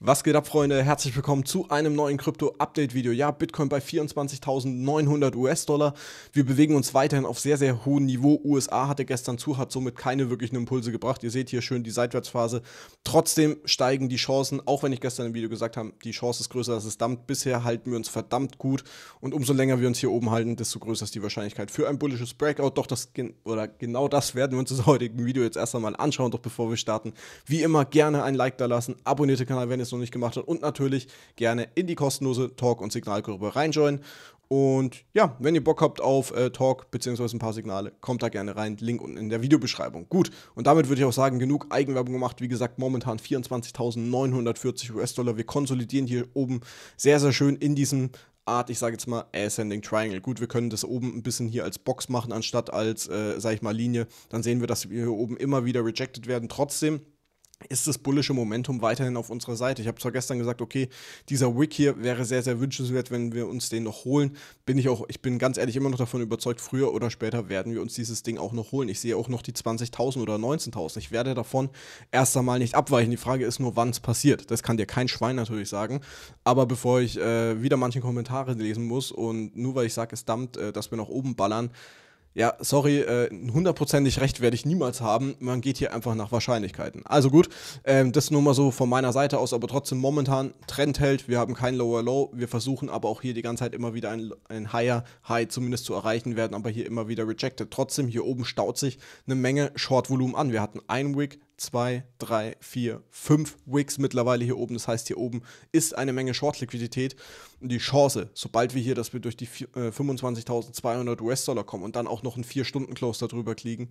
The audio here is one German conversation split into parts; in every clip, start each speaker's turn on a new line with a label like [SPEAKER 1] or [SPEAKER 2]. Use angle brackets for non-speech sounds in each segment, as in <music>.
[SPEAKER 1] Was geht ab, Freunde? Herzlich willkommen zu einem neuen Krypto-Update-Video. Ja, Bitcoin bei 24.900 US-Dollar. Wir bewegen uns weiterhin auf sehr, sehr hohem Niveau. USA hatte gestern zu, hat somit keine wirklichen Impulse gebracht. Ihr seht hier schön die Seitwärtsphase. Trotzdem steigen die Chancen, auch wenn ich gestern im Video gesagt habe, die Chance ist größer, dass es dampft. Bisher halten wir uns verdammt gut und umso länger wir uns hier oben halten, desto größer ist die Wahrscheinlichkeit für ein bullisches Breakout. Doch das, oder genau das werden wir uns im heutigen Video jetzt erst einmal anschauen. Doch bevor wir starten, wie immer gerne ein Like da lassen, abonniert den Kanal, wenn ihr es noch nicht gemacht hat. Und natürlich gerne in die kostenlose Talk- und Signalgruppe reinjoinen. Und ja, wenn ihr Bock habt auf äh, Talk bzw. ein paar Signale, kommt da gerne rein. Link unten in der Videobeschreibung. Gut, und damit würde ich auch sagen, genug Eigenwerbung gemacht. Wie gesagt, momentan 24.940 US-Dollar. Wir konsolidieren hier oben sehr, sehr schön in diesem Art, ich sage jetzt mal, Ascending Triangle. Gut, wir können das oben ein bisschen hier als Box machen, anstatt als, äh, sage ich mal, Linie. Dann sehen wir, dass wir hier oben immer wieder rejected werden. Trotzdem ist das bullische Momentum weiterhin auf unserer Seite. Ich habe zwar gestern gesagt, okay, dieser Wick hier wäre sehr, sehr wünschenswert, wenn wir uns den noch holen. Bin ich auch, ich bin ganz ehrlich immer noch davon überzeugt, früher oder später werden wir uns dieses Ding auch noch holen. Ich sehe auch noch die 20.000 oder 19.000. Ich werde davon erst einmal nicht abweichen. Die Frage ist nur, wann es passiert. Das kann dir kein Schwein natürlich sagen. Aber bevor ich äh, wieder manche Kommentare lesen muss und nur weil ich sage, es dammt, äh, dass wir nach oben ballern, ja, sorry, äh, hundertprozentig äh, recht werde ich niemals haben. Man geht hier einfach nach Wahrscheinlichkeiten. Also gut, ähm, das nur mal so von meiner Seite aus, aber trotzdem momentan Trend hält. Wir haben kein Lower Low. Wir versuchen aber auch hier die ganze Zeit immer wieder ein, ein Higher High zumindest zu erreichen, werden aber hier immer wieder rejected. Trotzdem, hier oben staut sich eine Menge Short-Volumen an. Wir hatten ein Wick, 2, 3, 4, 5 Wicks mittlerweile hier oben. Das heißt, hier oben ist eine Menge Short-Liquidität. Und die Chance, sobald wir hier, dass wir durch die äh, 25.200 US-Dollar kommen und dann auch noch einen 4-Stunden-Close darüber kriegen,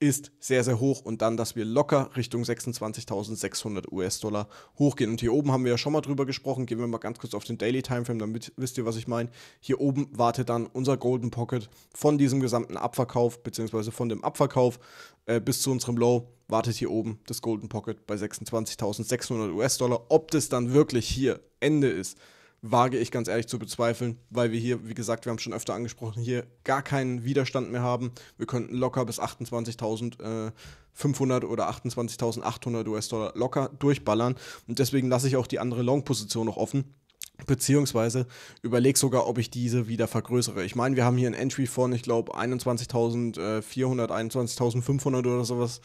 [SPEAKER 1] ist sehr, sehr hoch. Und dann, dass wir locker Richtung 26.600 US-Dollar hochgehen. Und hier oben haben wir ja schon mal drüber gesprochen. Gehen wir mal ganz kurz auf den Daily Timeframe, damit wisst ihr, was ich meine. Hier oben wartet dann unser Golden Pocket von diesem gesamten Abverkauf, beziehungsweise von dem Abverkauf äh, bis zu unserem Low wartet hier oben das Golden Pocket bei 26.600 US-Dollar. Ob das dann wirklich hier Ende ist, wage ich ganz ehrlich zu bezweifeln, weil wir hier, wie gesagt, wir haben schon öfter angesprochen, hier gar keinen Widerstand mehr haben. Wir könnten locker bis 28.500 äh, oder 28.800 US-Dollar locker durchballern. Und deswegen lasse ich auch die andere Long-Position noch offen. Beziehungsweise überlege sogar, ob ich diese wieder vergrößere. Ich meine, wir haben hier ein Entry von, ich glaube, 21.400, 21.500 oder sowas.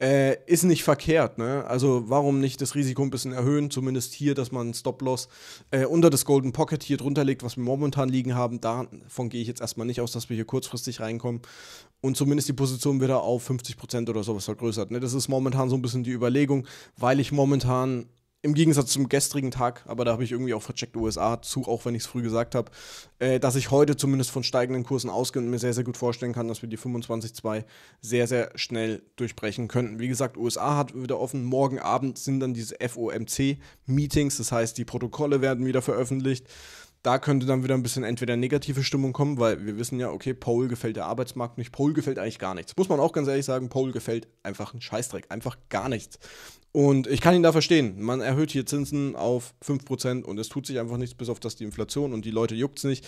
[SPEAKER 1] Äh, ist nicht verkehrt, ne? Also warum nicht das Risiko ein bisschen erhöhen, zumindest hier, dass man Stop-Loss äh, unter das Golden Pocket hier drunter legt, was wir momentan liegen haben. Davon gehe ich jetzt erstmal nicht aus, dass wir hier kurzfristig reinkommen und zumindest die Position wieder auf 50% oder sowas vergrößert. Ne? Das ist momentan so ein bisschen die Überlegung, weil ich momentan im Gegensatz zum gestrigen Tag, aber da habe ich irgendwie auch vercheckt, USA zu, auch wenn ich es früh gesagt habe, äh, dass ich heute zumindest von steigenden Kursen ausgehe und mir sehr, sehr gut vorstellen kann, dass wir die 25.2 sehr, sehr schnell durchbrechen könnten. Wie gesagt, USA hat wieder offen. Morgen Abend sind dann diese FOMC-Meetings, das heißt, die Protokolle werden wieder veröffentlicht. Da könnte dann wieder ein bisschen entweder negative Stimmung kommen, weil wir wissen ja, okay, Paul gefällt der Arbeitsmarkt nicht, Paul gefällt eigentlich gar nichts. Muss man auch ganz ehrlich sagen, Paul gefällt einfach ein Scheißdreck, einfach gar nichts. Und ich kann ihn da verstehen. Man erhöht hier Zinsen auf 5% und es tut sich einfach nichts, bis auf das die Inflation und die Leute juckt es nicht.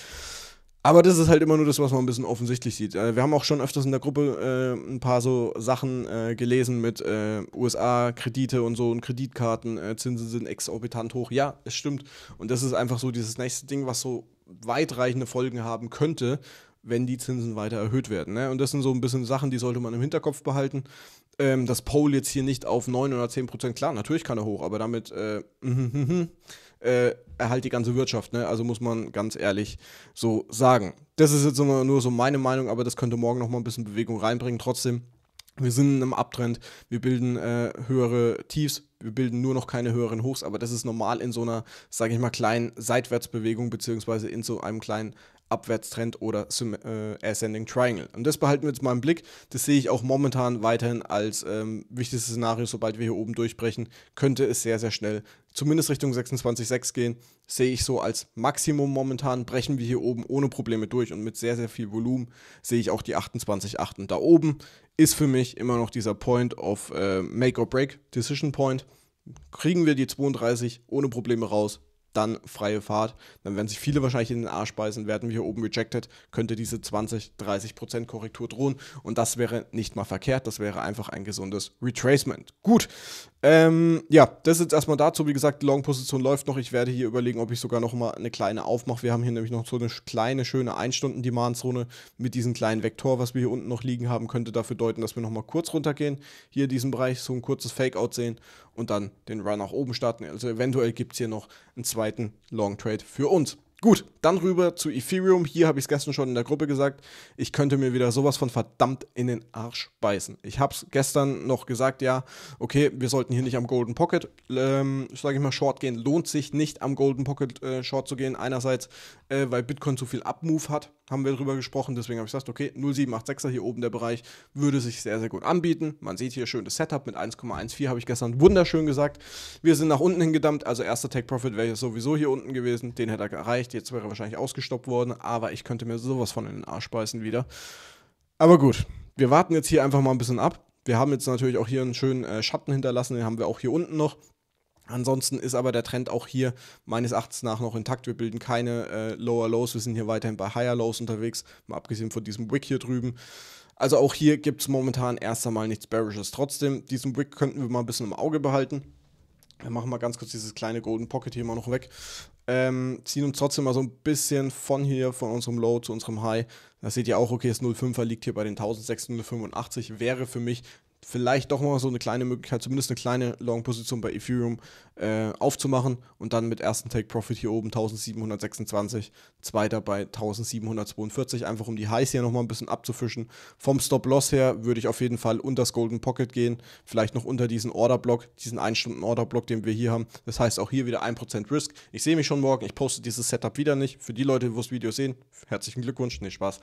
[SPEAKER 1] Aber das ist halt immer nur das, was man ein bisschen offensichtlich sieht. Äh, wir haben auch schon öfters in der Gruppe äh, ein paar so Sachen äh, gelesen mit äh, USA-Kredite und so und Kreditkarten, äh, Zinsen sind exorbitant hoch. Ja, es stimmt. Und das ist einfach so dieses nächste Ding, was so weitreichende Folgen haben könnte, wenn die Zinsen weiter erhöht werden. Ne? Und das sind so ein bisschen Sachen, die sollte man im Hinterkopf behalten ähm, das Pole jetzt hier nicht auf 9 oder 10 Prozent, klar, natürlich kann er hoch, aber damit äh, <laughs> äh, erhalt die ganze Wirtschaft, ne? Also muss man ganz ehrlich so sagen. Das ist jetzt nur, nur so meine Meinung, aber das könnte morgen nochmal ein bisschen Bewegung reinbringen. Trotzdem, wir sind in einem Abtrend, wir bilden äh, höhere Tiefs, wir bilden nur noch keine höheren Hochs, aber das ist normal in so einer, sage ich mal, kleinen Seitwärtsbewegung beziehungsweise in so einem kleinen Abwärtstrend oder äh, Ascending Triangle. Und das behalten wir jetzt mal im Blick. Das sehe ich auch momentan weiterhin als ähm, wichtigstes Szenario. Sobald wir hier oben durchbrechen, könnte es sehr, sehr schnell zumindest Richtung 26,6 gehen. Sehe ich so als Maximum momentan. Brechen wir hier oben ohne Probleme durch und mit sehr, sehr viel Volumen sehe ich auch die 28,8. Und da oben ist für mich immer noch dieser Point of äh, Make or Break, Decision Point. Kriegen wir die 32 ohne Probleme raus, dann freie Fahrt. Dann werden sich viele wahrscheinlich in den Arsch beißen, werden wir hier oben rejected, könnte diese 20, 30 Korrektur drohen. Und das wäre nicht mal verkehrt, das wäre einfach ein gesundes Retracement. Gut, ähm, ja, das ist jetzt erstmal dazu. Wie gesagt, die Long-Position läuft noch. Ich werde hier überlegen, ob ich sogar noch mal eine kleine aufmache. Wir haben hier nämlich noch so eine kleine, schöne 1-Stunden-Demand-Zone mit diesem kleinen Vektor, was wir hier unten noch liegen haben, könnte dafür deuten, dass wir noch mal kurz runtergehen. Hier in diesem Bereich so ein kurzes Fake-Out sehen und dann den Run nach oben starten. Also eventuell gibt es hier noch einen zweiten Long Trade für uns. Gut, dann rüber zu Ethereum. Hier habe ich es gestern schon in der Gruppe gesagt. Ich könnte mir wieder sowas von verdammt in den Arsch beißen. Ich habe es gestern noch gesagt, ja, okay, wir sollten hier nicht am Golden Pocket, ähm, sage ich mal, Short gehen. Lohnt sich nicht, am Golden Pocket äh, Short zu gehen. Einerseits, äh, weil Bitcoin zu viel Abmove hat haben wir drüber gesprochen, deswegen habe ich gesagt, okay, 0786er hier oben der Bereich würde sich sehr, sehr gut anbieten. Man sieht hier schön das Setup mit 1,14, habe ich gestern wunderschön gesagt. Wir sind nach unten hingedammt, also erster Take Profit wäre sowieso hier unten gewesen, den hätte er erreicht, jetzt wäre er wahrscheinlich ausgestoppt worden, aber ich könnte mir sowas von in den Arsch beißen wieder. Aber gut, wir warten jetzt hier einfach mal ein bisschen ab. Wir haben jetzt natürlich auch hier einen schönen äh, Schatten hinterlassen, den haben wir auch hier unten noch. Ansonsten ist aber der Trend auch hier meines Erachtens nach noch intakt. Wir bilden keine äh, Lower Lows, wir sind hier weiterhin bei Higher Lows unterwegs, mal abgesehen von diesem Wick hier drüben. Also auch hier gibt es momentan erst einmal nichts Bearishes. Trotzdem, diesen Wick könnten wir mal ein bisschen im Auge behalten. Wir machen mal ganz kurz dieses kleine Golden Pocket hier mal noch weg. Ähm, ziehen uns trotzdem mal so ein bisschen von hier, von unserem Low zu unserem High. Da seht ihr auch, okay, das 05er liegt hier bei den 1685. Wäre für mich vielleicht doch mal so eine kleine Möglichkeit, zumindest eine kleine Long-Position bei Ethereum äh, aufzumachen und dann mit ersten Take-Profit hier oben 1726, zweiter bei 1742, einfach um die Highs hier nochmal ein bisschen abzufischen. Vom Stop-Loss her würde ich auf jeden Fall unter das Golden Pocket gehen, vielleicht noch unter diesen Order-Block, diesen 1-Stunden-Order-Block, den wir hier haben. Das heißt auch hier wieder 1% Risk. Ich sehe mich schon morgen, ich poste dieses Setup wieder nicht. Für die Leute, die das Video sehen, herzlichen Glückwunsch, nee, Spaß.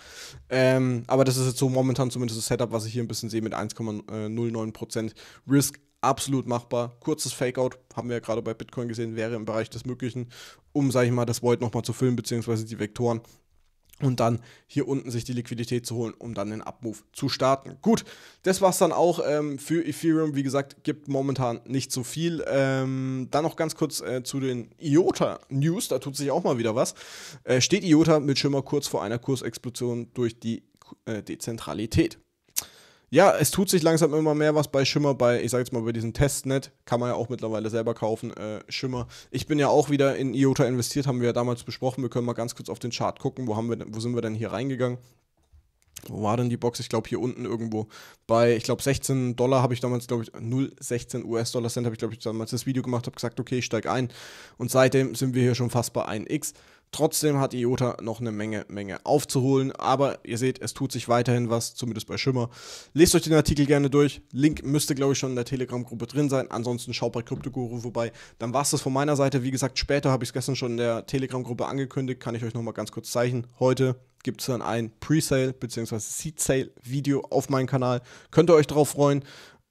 [SPEAKER 1] Ähm, aber das ist jetzt so momentan zumindest das Setup, was ich hier ein bisschen sehe mit 1,9. 0,9% Risk absolut machbar. Kurzes Fakeout, haben wir ja gerade bei Bitcoin gesehen, wäre im Bereich des Möglichen, um, sage ich mal, das Void nochmal zu füllen, beziehungsweise die Vektoren. Und dann hier unten sich die Liquidität zu holen, um dann den Abmove zu starten. Gut, das war es dann auch ähm, für Ethereum. Wie gesagt, gibt momentan nicht so viel. Ähm, dann noch ganz kurz äh, zu den IOTA-News. Da tut sich auch mal wieder was. Äh, steht IOTA mit Schimmer kurz vor einer Kursexplosion durch die äh, Dezentralität ja, es tut sich langsam immer mehr was bei Schimmer, bei, ich sag jetzt mal, bei diesem Testnet, kann man ja auch mittlerweile selber kaufen, äh, Schimmer. Ich bin ja auch wieder in IOTA investiert, haben wir ja damals besprochen, wir können mal ganz kurz auf den Chart gucken, wo, haben wir, wo sind wir denn hier reingegangen? wo war denn die Box? Ich glaube, hier unten irgendwo. Bei, ich glaube, 16 Dollar habe ich damals, glaube ich, 0,16 US-Dollar Cent habe ich, glaube ich, damals das Video gemacht, habe gesagt, okay, ich steige ein. Und seitdem sind wir hier schon fast bei 1x. Trotzdem hat IOTA noch eine Menge, Menge aufzuholen. Aber ihr seht, es tut sich weiterhin was, zumindest bei Schimmer. Lest euch den Artikel gerne durch. Link müsste, glaube ich, schon in der Telegram-Gruppe drin sein. Ansonsten schaut bei CryptoGuru vorbei. Dann war es das von meiner Seite. Wie gesagt, später habe ich es gestern schon in der Telegram-Gruppe angekündigt. Kann ich euch nochmal ganz kurz zeichnen. Heute gibt es dann ein Pre-Sale bzw. Seed-Sale-Video auf meinem Kanal. Könnt ihr euch drauf freuen.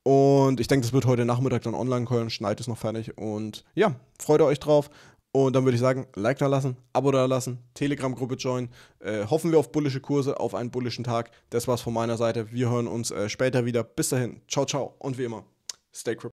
[SPEAKER 1] Und ich denke, das wird heute Nachmittag dann online kommen. Schneidet es noch fertig. Und ja, freut euch drauf. Und dann würde ich sagen, Like da lassen, Abo da lassen, Telegram-Gruppe joinen. Äh, hoffen wir auf bullische Kurse, auf einen bullischen Tag. Das war's von meiner Seite. Wir hören uns äh, später wieder. Bis dahin, ciao, ciao und wie immer, stay crypto.